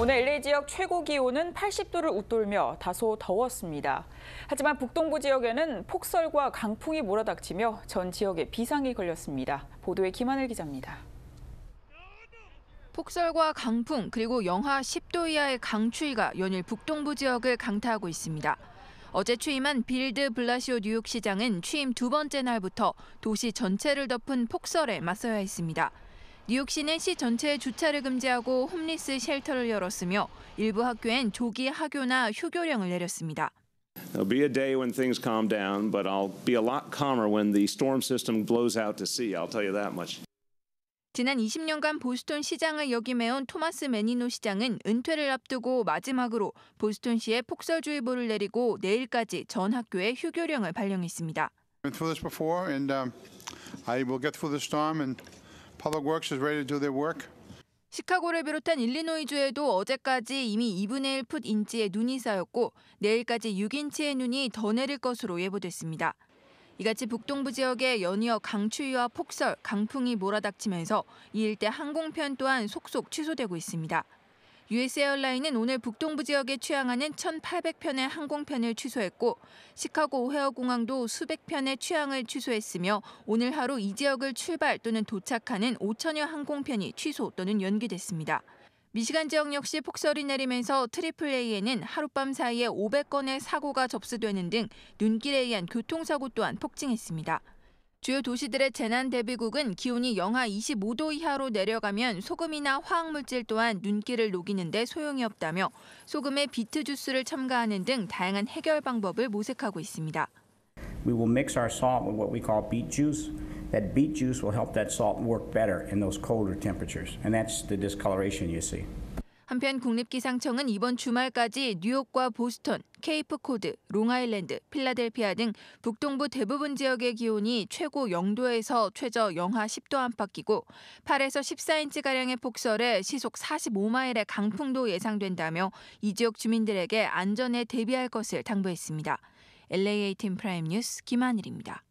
오늘 LA 지역 최고 기온은 80도를 웃돌며 다소 더웠습니다. 하지만 북동부 지역에는 폭설과 강풍이 몰아닥치며 전 지역에 비상이 걸렸습니다. 보도에 김하늘 기자입니다. 폭설과 강풍 그리고 영하 10도 이하의 강추위가 연일 북동부 지역을 강타하고 있습니다. 어제 취임한 빌드 블라시오 뉴욕시장은 취임 두 번째 날부터 도시 전체를 덮은 폭설에 맞서야 했습니다. 뉴욕시는 시 전체에 주차를 금지하고 홈리스 쉘터를 열었으며 일부 학교엔 조기 학교나 휴교령을 내렸습니다. There'll be a day when things calm down, but I'll be a lot calmer when the storm system blows out to sea. I'll tell you that much. 지난 20년간 보스턴 시장을 역임해온 토마스 매니노 시장은 은퇴를 앞두고 마지막으로 보스턴시에 폭설주의보를 내리고 내일까지 전 학교에 휴교령을 발령했습니다. Through this before, and um, I will get through the storm and. Public Works is ready to do their work. 시카고를 비롯한 일리노이주에도 어제까지 이미 2분의 1풋 인치의 눈이 쌓였고 내일까지 6인치의 눈이 더 내릴 것으로 예보됐습니다. 이같이 북동부 지역에 연이어 강추위와 폭설, 강풍이 몰아닥치면서 이 일대 항공편 또한 속속 취소되고 있습니다. US 에어라인은 오늘 북동부 지역에 취항하는 1,800편의 항공편을 취소했고 시카고 오헤어 공항도 수백 편의 취항을 취소했으며 오늘 하루 이 지역을 출발 또는 도착하는 5천여 항공편이 취소 또는 연기됐습니다. 미시간 지역 역시 폭설이 내리면서 트리플 A에는 하룻밤 사이에 500건의 사고가 접수되는 등 눈길에 의한 교통사고 또한 폭증했습니다. 주요 도시들의 재난 대비국은 기온이 영하 25도 이하로 내려가면 소금이나 화학물질 또한 눈길을 녹이는데 소용이 없다며 소금에 비트 주스를 첨가하는 등 다양한 해결 방법을 모색하고 있습니다. We will mix our salt with what we call beet juice. That beet juice will help that salt work better in those colder temperatures, and that's the discoloration you see. 한편 국립기상청은 이번 주말까지 뉴욕과 보스턴, 케이프 코드, 롱아일랜드, 필라델피아 등 북동부 대부분 지역의 기온이 최고 0도에서 최저 영하 10도 안팎이고 8에서 14인치가량의 폭설에 시속 45마일의 강풍도 예상된다며 이 지역 주민들에게 안전에 대비할 것을 당부했습니다. l a 팀 프라임 뉴스 김하늘입니다.